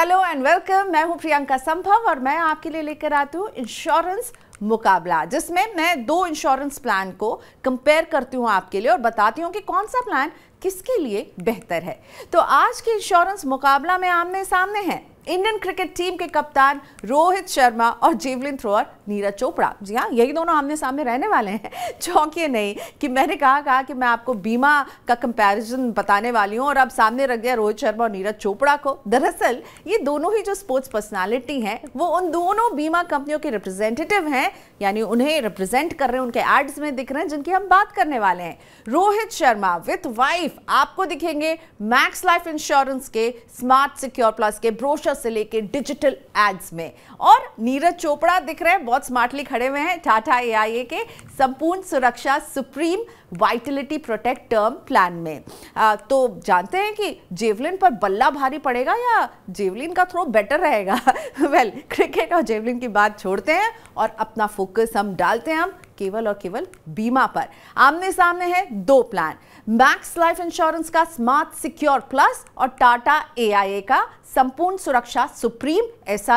Hello and welcome मैं हूं प्रियंका संभव और मैं आपके लिए लेकर आती हूं इंश्योरेंस मुकाबला जिसमें मैं दो इंश्योरेंस प्लान को कंपेयर करती हूँ आपके लिए और बताती हूँ कि कौन सा प्लान किसके लिए बेहतर है तो आज के इंश्योरेंस मुकाबला में आमने सामने हैं इंडियन क्रिकेट टीम के कप्तान रोहित शर्मा और जेवलिन थ्रोअर नीरज चोपड़ा जी हाँ यही दोनों आमने सामने रहने वाले हैं चौंकिए नहीं कि मैंने कहा कहा कि मैं आपको बीमा का कंपैरिजन बताने वाली हूँ और अब सामने रख दिया रोहित शर्मा और नीरज चोपड़ा को दरअसल ये दोनों ही जो स्पोर्ट्स पर्सनैलिटी हैं वो उन दोनों बीमा कंपनियों के रिप्रेजेंटेटिव हैं यानी उन्हें रिप्रेजेंट कर रहे हैं उनके एड्स में दिख रहे हैं जिनकी हम बात करने वाले हैं रोहित शर्मा विथ वाइफ आपको दिखेंगे मैक्स लाइफ इंश्योरेंस के स्मार्ट सिक्योर प्लस के ब्रोशर शिक्षा से लेके डिजिटल एड्स में और नीरज चोपड़ा दिख रहे हैं बहुत स्मार्टली खड़े हुए हैं टाटा ए के Sampoorna Suraksha Supreme Vitality Protect term plan में आ, तो जानते हैं कि जेवलिन पर बल्ला भारी पड़ेगा या जेवलिन का थ्रो बेटर रहेगा वेल well, क्रिकेट और जेवलिन की बात छोड़ते हैं और अपना फोकस हम डालते हैं हम केवल और केवल बीमा पर आमने सामने है दो प्लान मैक्स लाइफ इंश्योरेंस का स्मार्ट सिक्योर प्लस और टाटा ए का संपूर्ण सुरक्षा सुप्रीम एस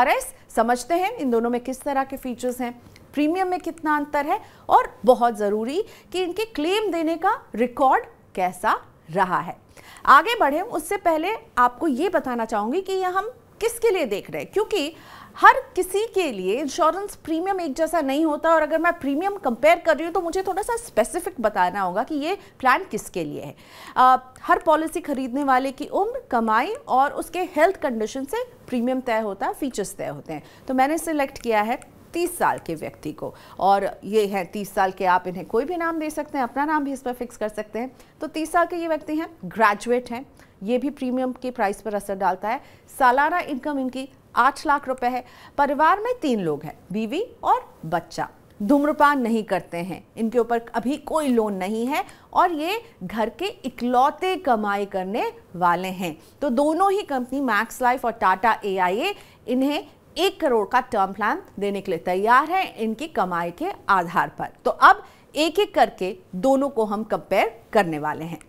समझते हैं इन दोनों में किस तरह के फीचर्स हैं प्रीमियम में कितना अंतर है और बहुत ज़रूरी कि इनके क्लेम देने का रिकॉर्ड कैसा रहा है आगे बढ़े उससे पहले आपको ये बताना चाहूँगी कि यह हम किसके लिए देख रहे हैं क्योंकि हर किसी के लिए इंश्योरेंस प्रीमियम एक जैसा नहीं होता और अगर मैं प्रीमियम कंपेयर कर रही हूँ तो मुझे थोड़ा सा स्पेसिफिक बताना होगा कि ये प्लान किसके लिए है आ, हर पॉलिसी खरीदने वाले की उम्र कमाई और उसके हेल्थ कंडीशन से प्रीमियम तय होता है फीचर्स तय होते हैं तो मैंने सेलेक्ट किया है तीस साल के व्यक्ति को और ये हैं तीस साल के आप इन्हें कोई भी नाम दे सकते हैं अपना नाम भी इस पर फिक्स कर सकते हैं तो तीस साल के ये व्यक्ति हैं ग्रेजुएट हैं ये भी प्रीमियम के प्राइस पर असर डालता है सालाना इनकम इनकी आठ लाख रुपए है परिवार में तीन लोग हैं बीवी और बच्चा धूम्रपान नहीं करते हैं इनके ऊपर अभी कोई लोन नहीं है और ये घर के इकलौते कमाई करने वाले हैं तो दोनों ही कंपनी मैक्स लाइफ और टाटा ए इन्हें एक करोड़ का टर्म प्लान देने के लिए तैयार है इनकी कमाई के आधार पर तो अब एक एक करके दोनों को हम कंपेयर करने वाले हैं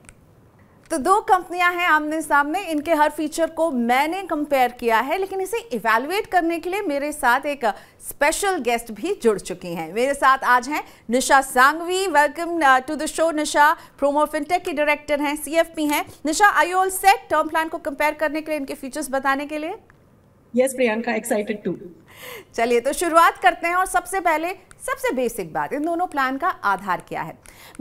तो दो कंपनियां हैं आमने सामने इनके हर फीचर को मैंने कंपेयर किया है लेकिन इसे इवेलुएट करने के लिए मेरे साथ एक स्पेशल गेस्ट भी जुड़ चुकी हैं मेरे साथ आज हैं Nisha Sanghvi welcome to the show Nisha Promo Fintech की डायरेक्टर हैं सीएफपी हैं Nisha I all set term plan को कंपेयर करने के लिए इनके फीचर्स बताने के लिए यस प्रियंका एक्साइटेड टू चलिए तो शुरुआत करते हैं और सबसे पहले सबसे बेसिक बात इन दोनों प्लान का आधार क्या है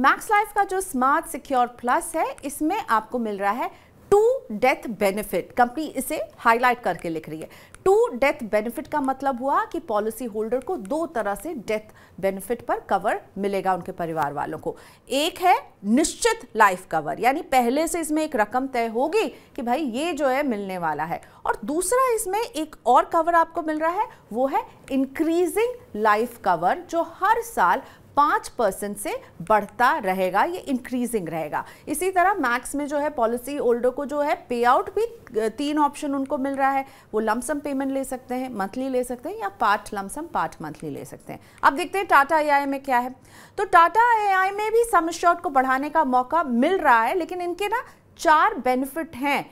मैक्स लाइफ का जो स्मार्ट सिक्योर प्लस है इसमें आपको मिल रहा है टू डेथ बेनिफिट कंपनी इसे हाईलाइट करके लिख रही है टू डेथ बेनिफिट का मतलब हुआ कि पॉलिसी होल्डर को दो तरह से डेथ बेनिफिट पर कवर मिलेगा उनके परिवार वालों को एक है निश्चित लाइफ कवर यानी पहले से इसमें एक रकम तय होगी कि भाई ये जो है मिलने वाला है और दूसरा इसमें एक और कवर आपको मिल रहा है वो है इंक्रीजिंग लाइफ कवर जो हर साल पाँच परसेंट से बढ़ता रहेगा ये इंक्रीजिंग रहेगा इसी तरह मैक्स में जो है पॉलिसी होल्डर को जो है पे आउट भी तीन ऑप्शन उनको मिल रहा है वो लमसम पेमेंट ले सकते हैं मंथली ले सकते हैं या पार्ट लमसम पार्ट मंथली ले सकते हैं अब देखते हैं टाटा ए में क्या है तो टाटा ए में भी सम को बढ़ाने का मौका मिल रहा है लेकिन इनके ना चार बेनिफिट हैं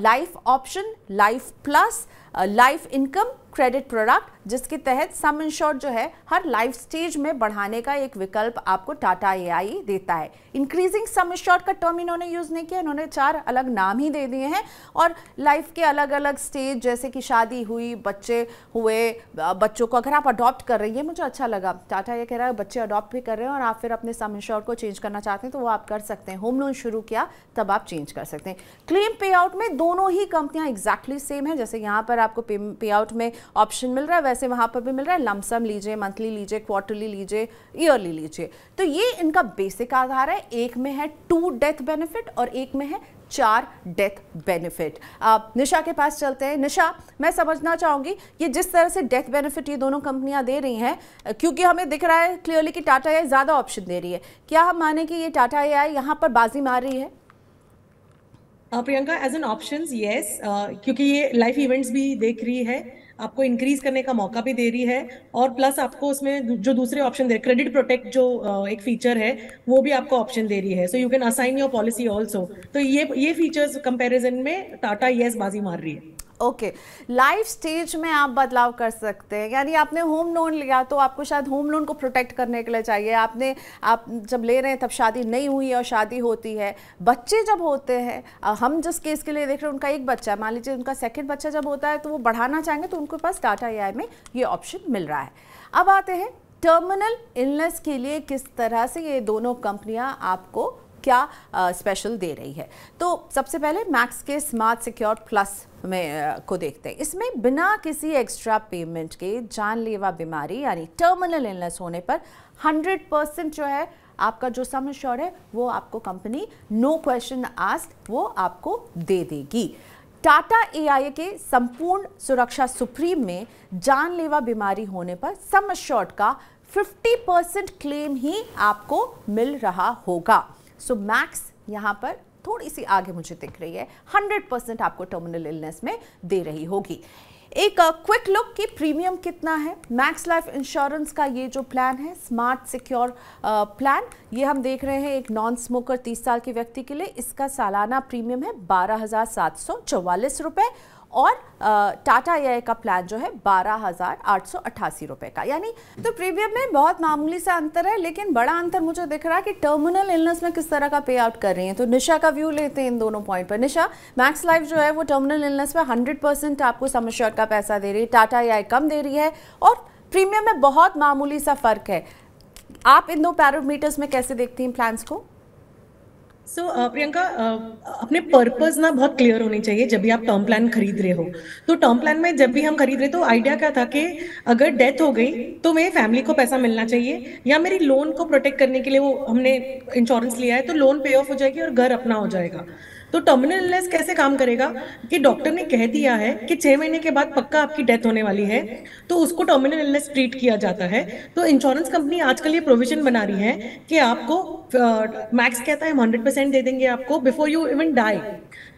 life option life plus life income credit product जिसके तहत सम इंश्योर्ड जो है हर लाइफ स्टेज में बढ़ाने का एक विकल्प आपको टाटा ए देता है इंक्रीजिंग सम इंश्योर्ड का टर्म इन्होंने यूज़ नहीं किया इन्होंने चार अलग नाम ही दे दिए हैं और लाइफ के अलग अलग स्टेज जैसे कि शादी हुई बच्चे हुए बच्चों को अगर आप अडॉप्ट कर रही है मुझे अच्छा लगा टाटा ये कह रहा है बच्चे अडॉप्ट भी कर रहे हैं और आप फिर अपने सम इंश्योर्ड को चेंज करना चाहते हैं तो वो आप कर सकते हैं होम लोन शुरू किया तब आप चेंज कर सकते हैं क्लेम पे आउट में दोनों ही कंपनियां एग्जैक्टली सेम है जैसे यहाँ पर आपको पे आउट में ऑप्शन मिल रहा है वैसे वहाँ पर भी मिल रहा है लमसम लीजिए मंथली लीजिए क्वार्टरली लीजिए ईयरली लीजिए तो ये इनका बेसिक आधार है एक में है टू डेथ बेनिफिट और एक में है चार डेथ बेनिफिट आप निशा के पास चलते हैं निशा मैं समझना चाहूंगी ये जिस तरह से डेथ बेनिफिट ये दोनों कंपनियां दे रही हैं क्योंकि हमें दिख रहा है क्लियरली कि टाटा ए ज़्यादा ऑप्शन दे रही है क्या हम माने कि ये टाटा ए आई यहाँ पर बाजी मार रही है Priyanka as an option yes क्योंकि ये लाइफ इवेंट्स भी देख रही है आपको इंक्रीज करने का मौका भी दे रही है और प्लस आपको उसमें जो दूसरे ऑप्शन दे रहे क्रेडिट प्रोटेक्ट जो एक फीचर है वो भी आपको ऑप्शन दे रही है so you can assign your policy also तो ये ये फीचर्स कंपेरिजन में टाटा येस बाजी मार रही है ओके लाइफ स्टेज में आप बदलाव कर सकते हैं यानी आपने होम लोन लिया तो आपको शायद होम लोन को प्रोटेक्ट करने के लिए चाहिए आपने आप जब ले रहे हैं तब शादी नहीं हुई है और शादी होती है बच्चे जब होते हैं हम जिस केस के लिए देख रहे हैं उनका एक बच्चा मान लीजिए उनका सेकेंड बच्चा जब होता है तो वो बढ़ाना चाहेंगे तो उनके पास डाटा ए में ये ऑप्शन मिल रहा है अब आते हैं टर्मिनल इलनेस के लिए किस तरह से ये दोनों कंपनियां आपको क्या स्पेशल दे रही है तो सबसे पहले मैक्स के स्मार्ट सिक्योर प्लस में को देखते हैं इसमें बिना किसी एक्स्ट्रा पेमेंट के जानलेवा बीमारी यानी टर्मिनल इलनेस होने पर 100 परसेंट जो है आपका जो सम श्योर है वो आपको कंपनी नो क्वेश्चन आस्ट वो आपको दे देगी टाटा ए के संपूर्ण सुरक्षा सुप्रीम में जानलेवा बीमारी होने पर सम श्योर्ड का 50 परसेंट क्लेम ही आपको मिल रहा होगा सो मैक्स यहां पर थोड़ी सी आगे मुझे दिख रही है हंड्रेड परसेंट आपको टर्मिनल इलनेस में दे रही होगी एक क्विक लुक की प्रीमियम कितना है मैक्स लाइफ इंश्योरेंस का ये जो प्लान है स्मार्ट सिक्योर प्लान ये हम देख रहे हैं एक नॉन स्मोकर 30 साल के व्यक्ति के लिए इसका सालाना प्रीमियम है बारह रुपए और टाटा एआई का प्लान जो है बारह हज़ार आठ सौ अट्ठासी रुपए का यानी तो प्रीमियम में बहुत मामूली सा अंतर है लेकिन बड़ा अंतर मुझे दिख रहा है कि टर्मिनल इलनेस में किस तरह का पे आउट कर रही हैं तो निशा का व्यू लेते हैं इन दोनों पॉइंट पर निशा मैक्स लाइफ जो है वो टर्मिनल इलनेस में हंड्रेड परसेंट आपको समश्योर का पैसा दे रही है टाटा ए कम दे रही है और प्रीमियम में बहुत मामूली सा फ़र्क है आप इन दो पैरामीटर्स में कैसे देखती हैं प्लान्स को so so, uh, Priyanka uh, अपने पर्पस ना बहुत क्लियर होनी चाहिए जब भी आप टर्म प्लान खरीद रहे हो तो टर्म प्लान में जब भी हम खरीद रहे तो आइडिया क्या था कि अगर डेथ हो गई तो मेरी फैमिली को पैसा मिलना चाहिए या मेरी लोन को प्रोटेक्ट करने के लिए वो हमने इंश्योरेंस लिया है तो लोन पे ऑफ हो जाएगी और घर अपना हो जाएगा तो टर्मिनल इलनेस कैसे काम करेगा कि डॉक्टर ने कह दिया है कि छह महीने के बाद पक्का आपकी डेथ होने वाली है तो उसको टर्मिनल इलनेस ट्रीट किया जाता है तो इंश्योरेंस कंपनी आजकल ये प्रोविजन बना रही है कि आपको मैक्स uh, कहता है हम हंड्रेड परसेंट दे देंगे आपको before you even die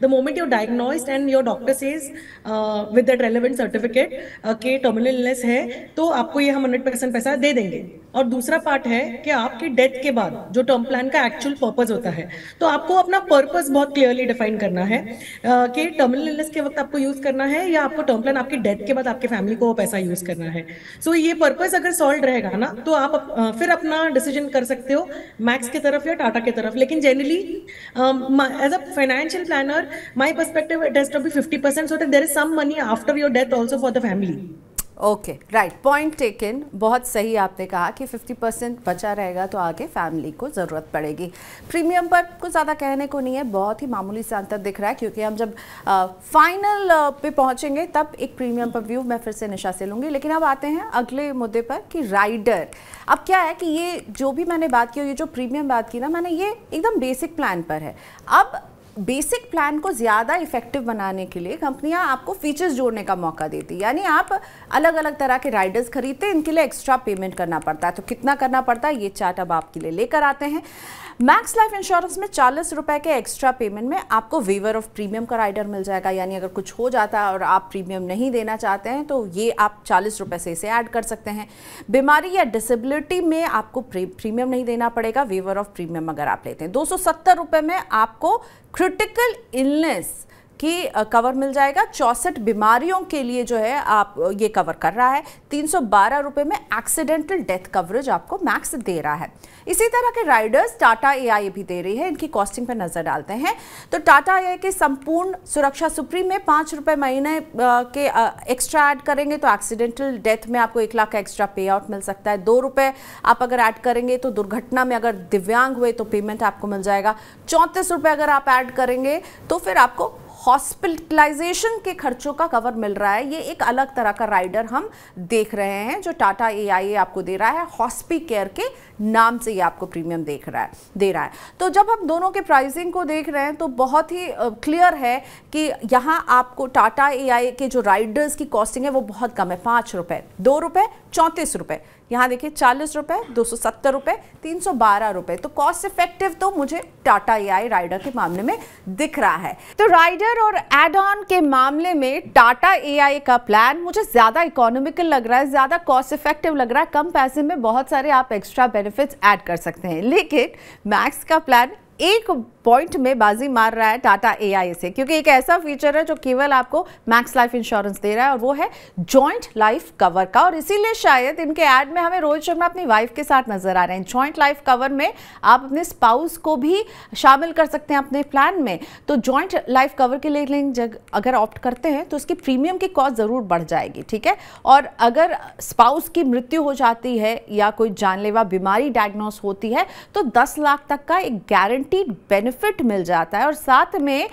The moment you're diagnosed and your doctor says uh, with that relevant certificate uh, terminal illness है तो आपको ये हम 100 परसेंट पैसा दे देंगे और दूसरा पार्ट है कि आपकी डेथ के बाद जो टर्म प्लान का एक्चुअल पर्पज होता है तो आपको अपना पर्पस बहुत क्लियरली डिफाइन करना है uh, कि टर्मिनल इलनेस के वक्त आपको यूज करना है या आपको टर्म प्लान आपकी डेथ के बाद आपके फैमिली को पैसा यूज करना है सो so, ये पर्पस अगर सॉल्व रहेगा ना तो आप uh, फिर अपना डिसीजन कर सकते हो मैक्स की तरफ या टाटा की तरफ लेकिन generally as a financial plan entrepreneur, my perspective, it has to be 50% so that there is some money after your death also for the family. Okay right point taken बहुत सही आपने कहा कि 50 परसेंट बचा रहेगा तो आगे फैमिली को ज़रूरत पड़ेगी प्रीमियम पर कुछ ज़्यादा कहने को नहीं है बहुत ही मामूली सा अंतर दिख रहा है क्योंकि हम जब आ, फाइनल पे पहुंचेंगे तब एक प्रीमियम पर व्यू मैं फिर से निशा से लूँगी लेकिन अब आते हैं अगले मुद्दे पर कि राइडर अब क्या है कि ये जो भी मैंने बात की ये जो प्रीमियम बात की ना मैंने ये एकदम बेसिक प्लान पर है अब बेसिक प्लान को ज़्यादा इफेक्टिव बनाने के लिए कंपनियां आपको फीचर्स जोड़ने का मौका देती है यानी आप अलग अलग तरह के राइडर्स खरीदते हैं इनके लिए एक्स्ट्रा पेमेंट करना पड़ता है तो कितना करना पड़ता है ये चार्ट अब आपके लिए लेकर आते हैं मैक्स लाइफ इंश्योरेंस में चालीस रुपए के एक्स्ट्रा पेमेंट में आपको वेवर ऑफ प्रीमियम का राइडर मिल जाएगा यानी अगर कुछ हो जाता है और आप प्रीमियम नहीं देना चाहते हैं तो ये आप चालीस रुपए से इसे ऐड कर सकते हैं बीमारी या डिसेबिलिटी में आपको प्रीमियम नहीं देना पड़ेगा वेवर ऑफ प्रीमियम अगर आप लेते हैं दो सौ में आपको क्रिटिकल इलनेस कि कवर मिल जाएगा चौंसठ बीमारियों के लिए जो है आप ये कवर कर रहा है तीन सौ में एक्सीडेंटल डेथ कवरेज आपको मैक्स दे रहा है इसी तरह के राइडर्स टाटा एआई भी दे रही है इनकी कॉस्टिंग पर नज़र डालते हैं तो टाटा आई के संपूर्ण सुरक्षा सुप्रीम में पांच रुपए महीने के एक्स्ट्रा ऐड करेंगे तो एक्सीडेंटल डेथ में आपको एक लाख का एक्स्ट्रा पे आउट मिल सकता है दो रुपए आप अगर ऐड करेंगे तो दुर्घटना में अगर दिव्यांग हुए तो पेमेंट आपको मिल जाएगा चौंतीस रुपए अगर आप ऐड करेंगे तो फिर आपको हॉस्पिटलाइजेशन के खर्चों का कवर मिल रहा है ये एक अलग तरह का राइडर हम देख रहे हैं जो टाटा ए आपको दे रहा है हॉस्पी केयर के नाम से ये आपको प्रीमियम देख रहा है दे रहा है तो जब हम दोनों के प्राइसिंग को देख रहे हैं तो बहुत ही क्लियर है कि यहाँ आपको टाटा ए के जो राइडर्स की कॉस्टिंग है वो बहुत कम है पाँच रुपये दो रुपये चौंतीस रुपये यहाँ देखिए चालीस रुपए दो सौ सत्तर रुपए तीन सौ बारह रुपए तो कॉस्ट इफेक्टिव तो मुझे टाटा ए राइडर के मामले में दिख रहा है तो राइडर और एड ऑन के मामले में टाटा ए का प्लान मुझे ज़्यादा इकोनॉमिकल लग रहा है ज़्यादा कॉस्ट इफेक्टिव लग रहा है कम पैसे में बहुत सारे आप एक्स्ट्रा बेनिफिट्स ऐड कर सकते हैं लेकिन मैक्स का प्लान एक पॉइंट में बाजी मार रहा है टाटा एआई से क्योंकि एक ऐसा फीचर है जो केवल आपको मैक्स लाइफ इंश्योरेंस दे रहा है और वो है जॉइंट लाइफ कवर का और इसीलिए शायद इनके ऐड में हमें रोहित शर्मा अपनी वाइफ के साथ नजर आ रहे हैं जॉइंट लाइफ कवर में आप अपने स्पाउस को भी शामिल कर सकते हैं अपने प्लान में तो जॉइंट लाइफ कवर के लिए जग अगर ऑप्ट करते हैं तो उसकी प्रीमियम की कॉस्ट ज़रूर बढ़ जाएगी ठीक है और अगर स्पाउस की मृत्यु हो जाती है या कोई जानलेवा बीमारी डायग्नोस होती है तो दस लाख तक का एक गारंटीड बेनिफिट बेनिफिट मिल जाता है और साथ में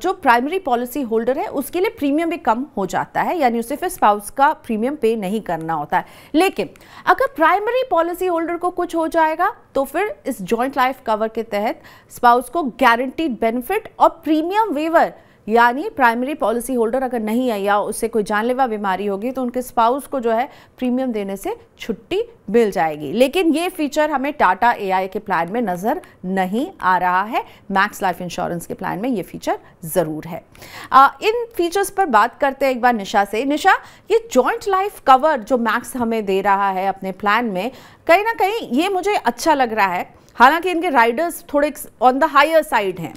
जो प्राइमरी पॉलिसी होल्डर है उसके लिए प्रीमियम भी कम हो जाता है यानी उसे फिर स्पाउस का प्रीमियम पे नहीं करना होता है लेकिन अगर प्राइमरी पॉलिसी होल्डर को कुछ हो जाएगा तो फिर इस जॉइंट लाइफ कवर के तहत स्पाउस को गारंटीड बेनिफिट और प्रीमियम वेवर यानी प्राइमरी पॉलिसी होल्डर अगर नहीं है या उससे कोई जानलेवा बीमारी होगी तो उनके स्पाउस को जो है प्रीमियम देने से छुट्टी मिल जाएगी लेकिन ये फीचर हमें टाटा एआई के प्लान में नज़र नहीं आ रहा है मैक्स लाइफ इंश्योरेंस के प्लान में ये फीचर ज़रूर है आ, इन फीचर्स पर बात करते हैं एक बार निशा से निशा ये जॉइंट लाइफ कवर जो मैक्स हमें दे रहा है अपने प्लान में कहीं ना कहीं ये मुझे अच्छा लग रहा है हालांकि इनके राइडर्स थोड़े ऑन द हायर साइड हैं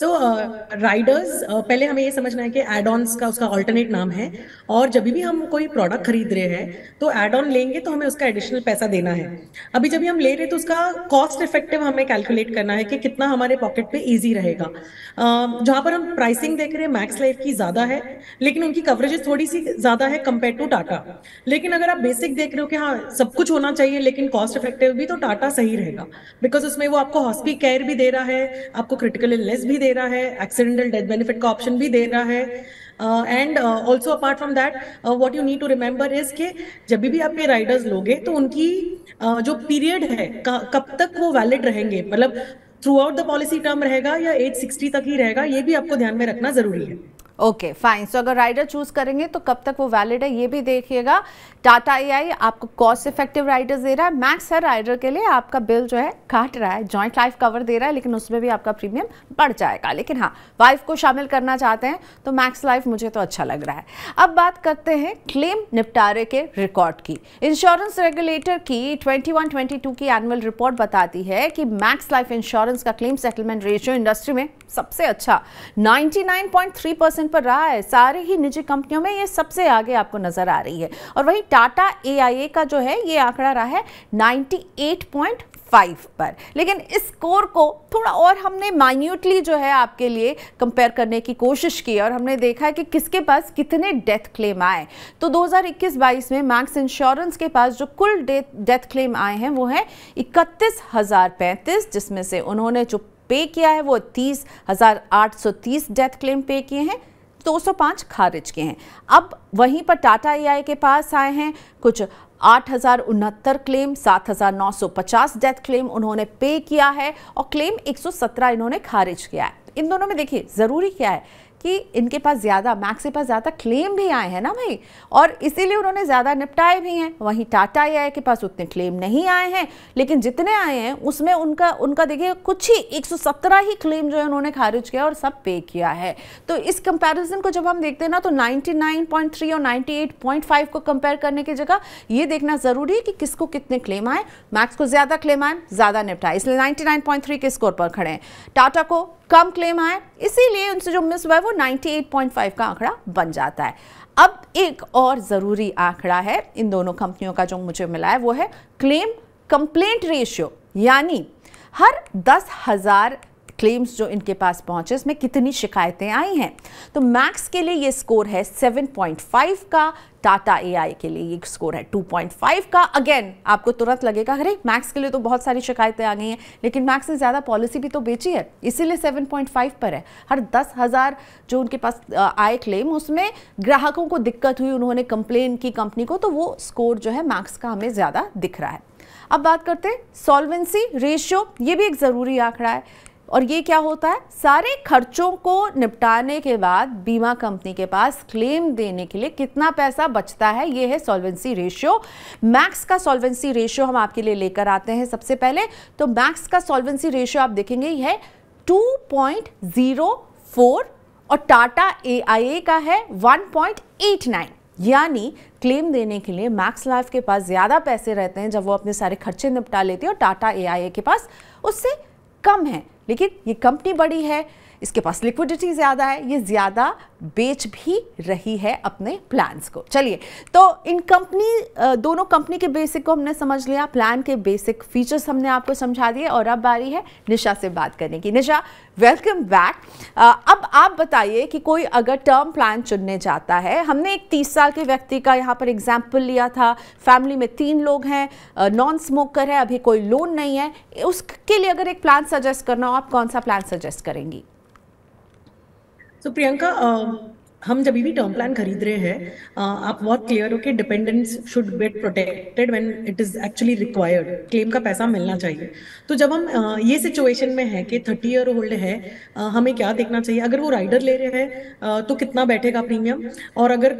सो राइडर्स uh, uh, पहले हमें ये समझना है कि एड ऑन का उसका ऑल्टरनेट नाम है और जब भी हम कोई प्रोडक्ट खरीद रहे हैं तो एड ऑन लेंगे तो हमें उसका एडिशनल पैसा देना है अभी जब हम ले रहे तो उसका कॉस्ट इफेक्टिव हमें कैलकुलेट करना है कि कितना हमारे पॉकेट पे ईजी रहेगा uh, जहाँ पर हम प्राइसिंग देख रहे हैं मैक्स लाइफ की ज़्यादा है लेकिन उनकी कवरेज थोड़ी सी ज़्यादा है कंपेयर टू टाटा लेकिन अगर आप बेसिक देख रहे हो कि हाँ सब कुछ होना चाहिए लेकिन कॉस्ट इफेक्टिव भी तो टाटा सही रहेगा बिकॉज उसमें वो आपको हॉस्पिटल केयर भी दे रहा है आपको क्रिटिकल इलनेस भी दे रहा है एक्सीडेंटल डेथ बेनिफिट का ऑप्शन भी दे रहा है and also apart from that what you need to remember is के जब भी आप ये राइडर्स लोगे तो उनकी uh, जो पीरियड है कब तक वो वैलिड रहेंगे मतलब throughout the policy term रहेगा या एज सिक्सटी तक ही रहेगा ये भी आपको ध्यान में रखना जरूरी है ओके फाइन सो अगर राइडर चूज करेंगे तो कब तक वो वैलिड है ये भी देखिएगा टाटा ए आपको कॉस्ट इफेक्टिव राइडर्स दे रहा है मैक्स हर राइडर के लिए आपका बिल जो है काट रहा है जॉइंट लाइफ कवर दे रहा है लेकिन उसमें भी आपका प्रीमियम बढ़ जाएगा लेकिन हाँ वाइफ को शामिल करना चाहते हैं तो मैक्स लाइफ मुझे तो अच्छा लग रहा है अब बात करते हैं क्लेम निपटारे के रिकॉर्ड की इंश्योरेंस रेगुलेटर की ट्वेंटी वन की एनुअल रिपोर्ट बताती है कि मैक्स लाइफ इंश्योरेंस का क्लेम सेटलमेंट रेशियो इंडस्ट्री में सबसे अच्छा 99.3 परसेंट पर रहा है सारे ही निजी कंपनियों में ये सबसे आगे आपको नज़र आ रही है और वहीं टाटा ए का जो है ये आंकड़ा रहा है नाइन्टी फाइव पर लेकिन इस स्कोर को थोड़ा और हमने माइन्यूटली जो है आपके लिए कंपेयर करने की कोशिश की और हमने देखा कि किसके पास कितने डेथ क्लेम आए तो 2021-22 में मैक्स इंश्योरेंस के पास जो कुल डेथ क्लेम आए हैं वो है इकतीस हज़ार पैंतीस जिसमें से उन्होंने जो पे किया है वो तीस हज़ार आठ सौ तीस डेथ क्लेम पे किए हैं 205 खारिज किए हैं अब वहीं पर टाटा एआई के पास आए हैं कुछ आठ क्लेम 7,950 डेथ क्लेम उन्होंने पे किया है और क्लेम 117 इन्होंने खारिज किया है इन दोनों में देखिए ज़रूरी क्या है कि इनके पास ज़्यादा मैक्स के पास ज़्यादा क्लेम भी आए हैं ना भाई और इसीलिए उन्होंने ज़्यादा निपटाए भी हैं वहीं टाटा ए के पास उतने क्लेम नहीं आए हैं लेकिन जितने आए हैं उसमें उनका उनका देखिए कुछ ही 117 ही क्लेम जो है उन्होंने खारिज किया और सब पे किया है तो इस कंपेरिजन को जब हम देखते हैं ना तो 99.3 और 98.5 को कंपेयर करने की जगह ये देखना ज़रूरी है कि किसको कितने क्लेम आए मैक्स को ज़्यादा क्लेम आए ज़्यादा निपटाए इसलिए 99.3 के स्कोर पर खड़े हैं टाटा को कम क्लेम आए इसीलिए उनसे जो मिस हुआ है वो 98.5 का आंकड़ा बन जाता है अब एक और ज़रूरी आंकड़ा है इन दोनों कंपनियों का जो मुझे मिला है वो है क्लेम कंप्लेंट रेशियो यानी हर दस हज़ार क्लेम्स जो इनके पास पहुंचे इसमें कितनी शिकायतें आई हैं तो मैक्स के लिए ये स्कोर है 7.5 का टाटा एआई के लिए ये स्कोर है 2.5 का अगेन आपको तुरंत लगेगा अरे मैक्स के लिए तो बहुत सारी शिकायतें आ गई हैं लेकिन मैक्स ने ज़्यादा पॉलिसी भी तो बेची है इसीलिए 7.5 पर है हर दस हज़ार जो उनके पास आए क्लेम उसमें ग्राहकों को दिक्कत हुई उन्होंने कंप्लेन की कंपनी को तो वो स्कोर जो है मैक्स का हमें ज़्यादा दिख रहा है अब बात करते हैं सॉल्वेंसी रेशियो ये भी एक ज़रूरी आंकड़ा है और ये क्या होता है सारे खर्चों को निपटाने के बाद बीमा कंपनी के पास क्लेम देने के लिए कितना पैसा बचता है ये है सॉल्वेंसी रेशियो मैक्स का सॉल्वेंसी रेशियो हम आपके लिए लेकर आते हैं सबसे पहले तो मैक्स का सॉल्वेंसी रेशियो आप देखेंगे ये है 2.04 और टाटा ए का है 1.89 यानी क्लेम देने के लिए मैक्स लाइफ के पास ज़्यादा पैसे रहते हैं जब वो अपने सारे खर्चे निपटा लेती है और टाटा ए के पास उससे कम है लेकिन ये कंपनी बड़ी है इसके पास लिक्विडिटी ज़्यादा है ये ज़्यादा बेच भी रही है अपने प्लान्स को चलिए तो इन कंपनी दोनों कंपनी के बेसिक को हमने समझ लिया प्लान के बेसिक फीचर्स हमने आपको समझा दिए और अब बारी है निशा से बात करने की निशा वेलकम बैक अब आप बताइए कि कोई अगर टर्म प्लान चुनने जाता है हमने एक तीस साल के व्यक्ति का यहाँ पर एग्जाम्पल लिया था फैमिली में तीन लोग हैं नॉन स्मोकर है अभी कोई लोन नहीं है उसके लिए अगर एक प्लान सजेस्ट करना हो आप कौन सा प्लान सजेस्ट करेंगी So Priyanka, um, हम जब भी टर्म प्लान खरीद रहे हैं आप बहुत क्लियर हो कि dependence should get protected when it is actually required claim का पैसा मिलना चाहिए तो जब हम ये सिचुएशन में है कि थर्टी ईयर ओल्ड है हमें क्या देखना चाहिए अगर वो राइडर तो ले रहे हैं तो कितना बैठेगा प्रीमियम और अगर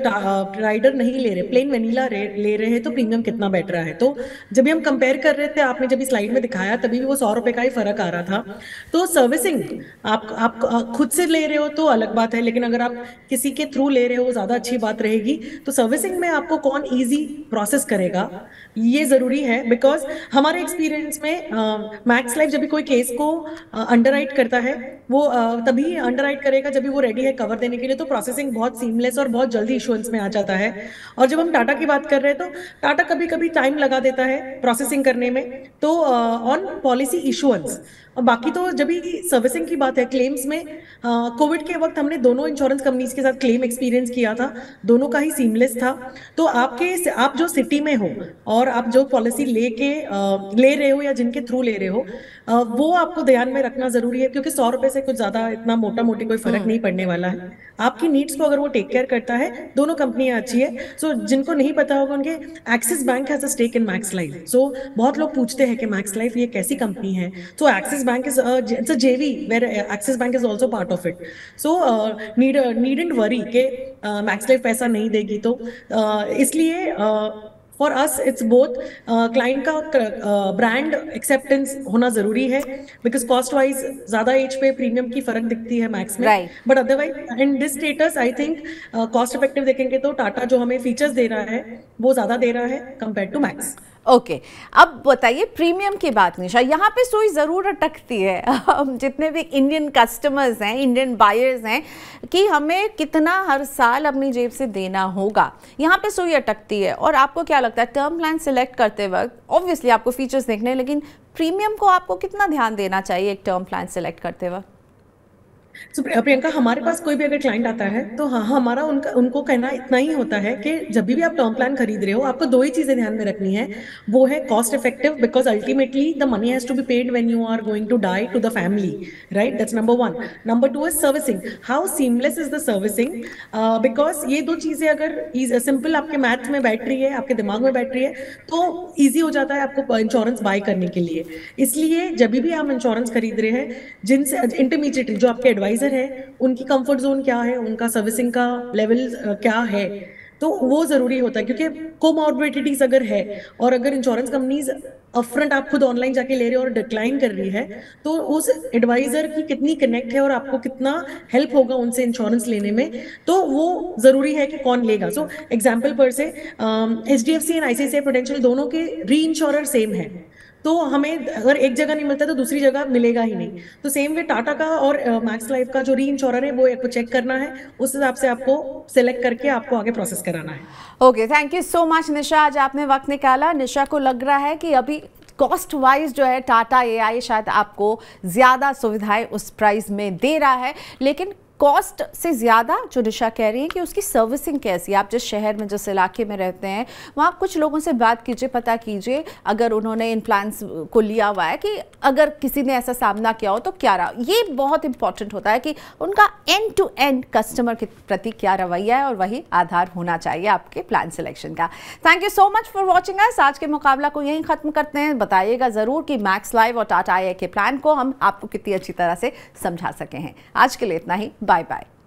राइडर नहीं ले रहे प्लेन वेनीला ले रहे हैं तो प्रीमियम कितना बैठ रहा है तो जब हम कंपेयर कर रहे थे आपने जब स्लाइड में दिखाया तभी भी वो सौ रुपये का ही फर्क आ रहा था तो सर्विसिंग आप आप खुद से ले रहे हो तो अलग बात है लेकिन अगर आप किसी किसी के थ्रू ले रहे हो ज़्यादा अच्छी बात रहेगी तो सर्विसिंग में आपको कौन इजी प्रोसेस करेगा ये ज़रूरी है बिकॉज हमारे एक्सपीरियंस में मैक्स लाइफ जब भी कोई केस को अंडर uh, करता है वो uh, तभी अंडर करेगा जब भी वो रेडी है कवर देने के लिए तो प्रोसेसिंग बहुत सीमलेस और बहुत जल्दी इशुएंस में आ जाता है और जब हम टाटा की बात कर रहे हैं तो टाटा कभी कभी टाइम लगा देता है प्रोसेसिंग करने में तो ऑन पॉलिसी इशुअंस बाकी तो जब भी सर्विसिंग की बात है क्लेम्स में कोविड हाँ, के वक्त हमने दोनों इंश्योरेंस कंपनीज के साथ क्लेम एक्सपीरियंस किया था दोनों का ही सीमलेस था तो आपके आप जो सिटी में हो और आप जो पॉलिसी लेके ले रहे हो या जिनके थ्रू ले रहे हो वो आपको ध्यान में रखना जरूरी है क्योंकि सौ रुपए से कुछ ज्यादा इतना मोटा मोटी कोई फर्क हम्म। नहीं पड़ने वाला है आपकी नीड्स को अगर वो टेक केयर करता है दोनों कंपनियां अच्छी है सो so, जिनको नहीं पता होगा उनके Axis Bank has a stake in Max Life so बहुत लोग पूछते हैं कि मैक्स लाइफ ये कैसी कंपनी है so Axis Bank is it's a JV where Axis Bank is also part of it so need need and worry के Max Life पैसा नहीं देगी तो uh, इसलिए uh, for us it's both client का ब्रांड एक्सेप्टेंस होना जरूरी है बिकॉज कॉस्ट वाइज ज्यादा एज पे प्रीमियम की फर्क दिखती है मैक्स में but otherwise in this status I think cost effective देखेंगे तो टाटा जो हमें फीचर्स दे रहा है वो ज्यादा दे रहा है compare to Max okay okay. अब बताइए प्रीमियम की बात निशा यहाँ पे सुई ज़रूर अटकती है जितने भी इंडियन कस्टमर्स हैं इंडियन बायर्स हैं कि हमें कितना हर साल अपनी जेब से देना होगा यहाँ पे सुई अटकती है और आपको क्या लगता है टर्म प्लान सिलेक्ट करते वक्त ऑब्वियसली आपको फीचर्स देखने हैं लेकिन प्रीमियम को आपको कितना ध्यान देना चाहिए एक टर्म प्लान सिलेक्ट करते वक्त सो so, प्रियंका हमारे पास कोई भी अगर क्लाइंट आता है तो हाँ हमारा उनका उनको कहना इतना ही होता है कि जब भी आप टर्म प्लान खरीद रहे हो आपको दो ही चीज़ें ध्यान में रखनी है वो है cost effective because ultimately the money has to be paid when you are going to die to the family right that's number one number two is servicing how seamless is the servicing because ये दो चीज़ें अगर simple आपके math में बैठ रही है आपके दिमाग में बैठ रही है तो ईजी हो जाता है आपको इंश्योरेंस बाय करने के लिए इसलिए जब भी आप इंश्योरेंस खरीद रहे हैं जिनसे इंटरमीडिएटरी जो आपके एडवाइस सुपरवाइजर है उनकी कंफर्ट जोन क्या है उनका सर्विसिंग का लेवल क्या है तो वो ज़रूरी होता है क्योंकि कोमॉर्बिडिटीज़ अगर है और अगर इंश्योरेंस कंपनीज अपफ्रंट आप खुद ऑनलाइन जाके ले रहे हो और डिक्लाइन कर रही है तो उस एडवाइज़र की कितनी कनेक्ट है और आपको कितना हेल्प होगा उनसे इंश्योरेंस लेने में तो वो ज़रूरी है कि कौन लेगा सो एग्जाम्पल पर से H D F C and I C I Prudential दोनों के री इंश्योर सेम है तो हमें अगर एक जगह नहीं मिलता तो दूसरी जगह मिलेगा ही नहीं तो सेम वे टाटा का और मैक्स uh, लाइफ का जो री इंश्योर है वो एक चेक करना है उस हिसाब से आपको सिलेक्ट करके आपको आगे प्रोसेस कराना है okay thank you so much Nisha आज आपने वक्त निकाला निशा को लग रहा है कि अभी कॉस्ट वाइज जो है टाटा ए शायद आपको ज़्यादा सुविधाएं उस प्राइस में दे रहा है लेकिन कॉस्ट से ज़्यादा जो निशा कह रही है कि उसकी सर्विसिंग कैसी है आप जिस शहर में जिस इलाके में रहते हैं वहाँ कुछ लोगों से बात कीजिए पता कीजिए अगर उन्होंने इन प्लान्स को लिया हुआ है कि अगर किसी ने ऐसा सामना किया हो तो क्या रहा ये बहुत इंपॉर्टेंट होता है कि उनका एंड टू एंड कस्टमर के प्रति क्या रवैया है और वही आधार होना चाहिए आपके प्लान सिलेक्शन का thank you so much for watching एस आज के मुकाबला को यहीं ख़त्म करते हैं बताइएगा ज़रूर कि मैक्स लाइव और टाटा आई के प्लान को हम आपको कितनी अच्छी तरह से समझा सके हैं आज के लिए इतना ही Bye-bye.